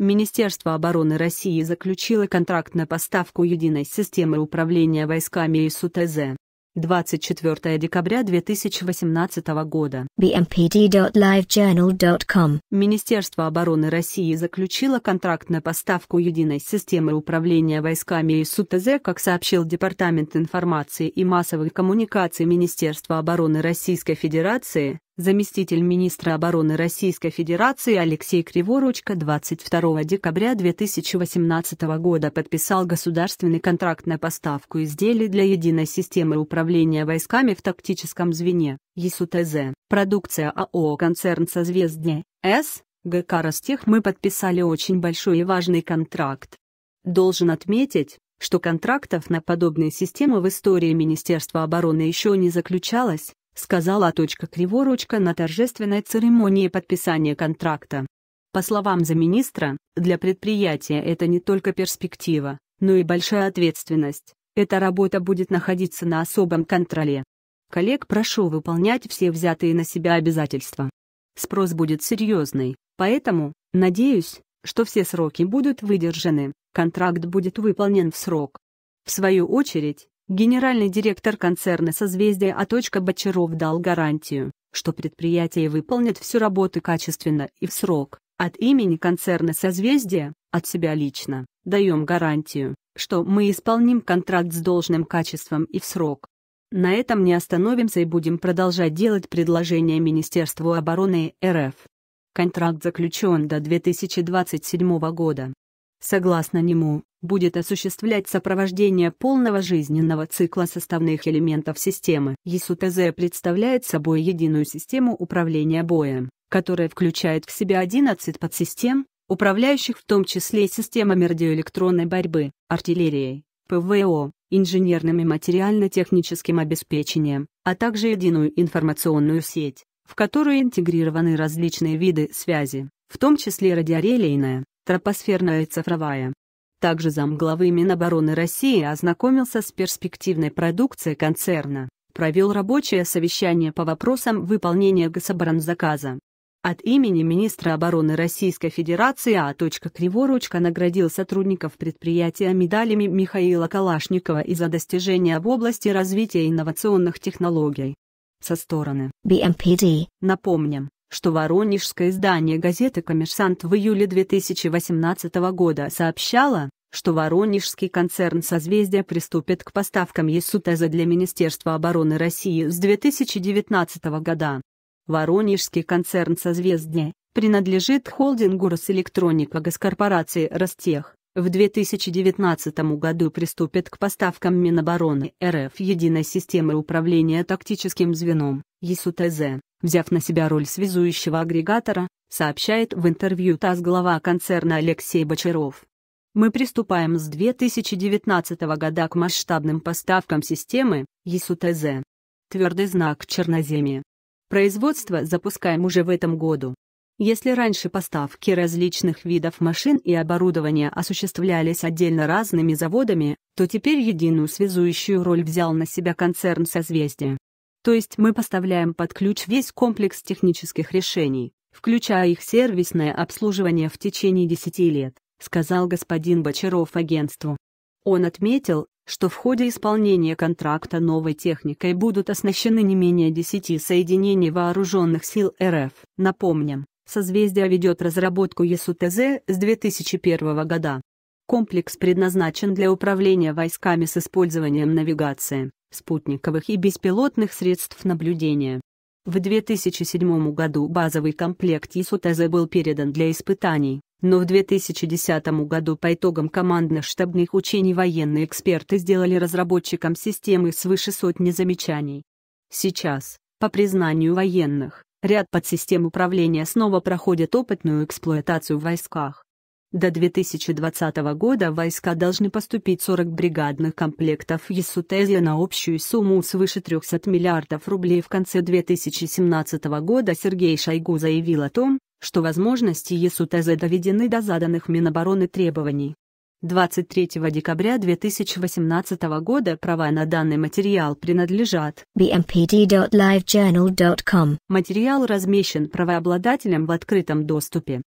Министерство обороны России заключило контракт на поставку единой системы управления войсками и СУТЗ. 24 декабря 2018 года. bmpd.livejournal.com Министерство обороны России заключило контракт на поставку единой системы управления войсками и СУТЗ, как сообщил Департамент информации и массовых коммуникаций Министерства обороны Российской Федерации заместитель министра обороны Российской Федерации Алексей Криворучка 22 декабря 2018 года подписал государственный контракт на поставку изделий для единой системы управления войсками в тактическом звене ЕСУТЗ. Продукция АО «Концерн Созвездие» С. ГК «Ростех» мы подписали очень большой и важный контракт. Должен отметить, что контрактов на подобные системы в истории Министерства обороны еще не заключалось, сказала точка Криворучка на торжественной церемонии подписания контракта. По словам замминистра, для предприятия это не только перспектива, но и большая ответственность. Эта работа будет находиться на особом контроле. Коллег прошу выполнять все взятые на себя обязательства. Спрос будет серьезный, поэтому, надеюсь, что все сроки будут выдержаны, контракт будет выполнен в срок. В свою очередь, Генеральный директор концерна «Созвездие А. Бочаров» дал гарантию, что предприятие выполнит всю работу качественно и в срок. От имени концерна «Созвездие», от себя лично, даем гарантию, что мы исполним контракт с должным качеством и в срок. На этом не остановимся и будем продолжать делать предложения Министерству обороны РФ. Контракт заключен до 2027 года. Согласно нему, будет осуществлять сопровождение полного жизненного цикла составных элементов системы. ЕСУТЗ представляет собой единую систему управления боем, которая включает в себя 11 подсистем, управляющих в том числе системами радиоэлектронной борьбы, артиллерией, ПВО, инженерным и материально-техническим обеспечением, а также единую информационную сеть, в которую интегрированы различные виды связи, в том числе радиорелейная, тропосферная и цифровая. Также замглавы Минобороны России ознакомился с перспективной продукцией концерна, провел рабочее совещание по вопросам выполнения гособоронзаказа. От имени министра обороны Российской Федерации А. Криворучка наградил сотрудников предприятия медалями Михаила Калашникова из-за достижения в области развития инновационных технологий. Со стороны BMPD. Напомним, что воронежское издание газеты «Коммерсант» в июле 2018 года сообщало, что воронежский концерн «Созвездие» приступит к поставкам ЕСУТЭЗа для Министерства обороны России с 2019 года. Воронежский концерн «Созвездие» принадлежит холдингу «Росэлектроника» госкорпорации «Ростех» в 2019 году приступит к поставкам Минобороны РФ единой системы управления тактическим звеном, ЕСУТЗ взяв на себя роль связующего агрегатора, сообщает в интервью ТАСС глава концерна Алексей Бочаров. Мы приступаем с 2019 года к масштабным поставкам системы ЕСУТЗ. Твердый знак Черноземья. Производство запускаем уже в этом году. Если раньше поставки различных видов машин и оборудования осуществлялись отдельно разными заводами, то теперь единую связующую роль взял на себя концерн «Созвездие». То есть мы поставляем под ключ весь комплекс технических решений, включая их сервисное обслуживание в течение 10 лет, сказал господин Бочаров агентству. Он отметил, что в ходе исполнения контракта новой техникой будут оснащены не менее 10 соединений вооруженных сил РФ. Напомним, созвездие ведет разработку ЕСУТЗ с 2001 года. Комплекс предназначен для управления войсками с использованием навигации спутниковых и беспилотных средств наблюдения. В 2007 году базовый комплект ИСУТЗ был передан для испытаний, но в 2010 году по итогам командно-штабных учений военные эксперты сделали разработчикам системы свыше сотни замечаний. Сейчас, по признанию военных, ряд подсистем управления снова проходит опытную эксплуатацию в войсках. До 2020 года войска должны поступить 40 бригадных комплектов Ясутезия на общую сумму свыше 300 миллиардов рублей. В конце 2017 года Сергей Шойгу заявил о том, что возможности Ясутезе доведены до заданных Минобороны требований. 23 декабря 2018 года права на данный материал принадлежат bmpd.livejournal.com. Материал размещен правообладателем в открытом доступе.